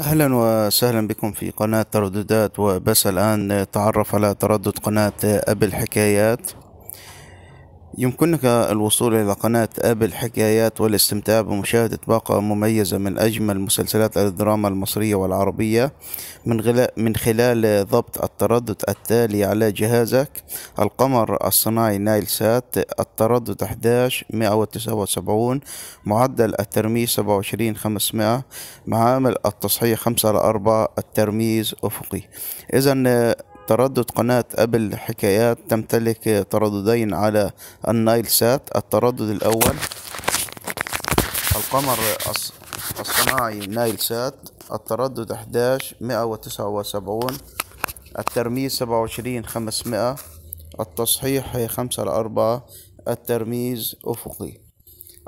أهلا وسهلا بكم في قناة ترددات وبس الآن نتعرف على تردد قناة أبل حكايات يمكنك الوصول إلى قناة آبل حكايات والاستمتاع بمشاهدة باقة مميزة من أجمل مسلسلات الدراما المصرية والعربية من, من خلال ضبط التردد التالي على جهازك القمر الصناعي نايل سات التردد 11 179 معدل الترميز 27 500 معامل التصحيح 5 على 4 الترميز أفقي إذا تردد قناة أبل حكايات تمتلك ترددين على النايل سات التردد الأول القمر الصناعي نايل سات التردد 11 179 الترميز 27 500 التصحيح 5 4 الترميز أفقي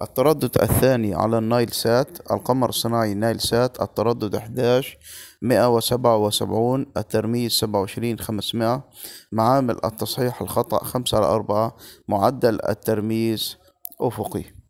التردد الثاني على النايل سات القمر الصناعي نايل سات التردد 11 177 الترميز 27 500 معامل التصحيح الخطأ 5 على 4 معدل الترميز أفقي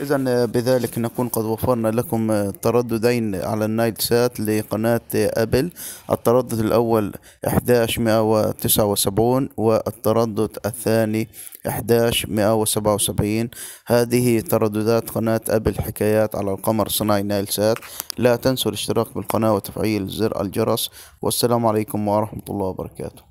إذا بذلك نكون قد وفرنا لكم ترددين على النايل سات لقناة أبل التردد الأول 1179 والتردد الثاني 1177 هذه ترددات قناة أبل حكايات على القمر صناعي نايل سات لا تنسوا الاشتراك بالقناة وتفعيل زر الجرس والسلام عليكم ورحمة الله وبركاته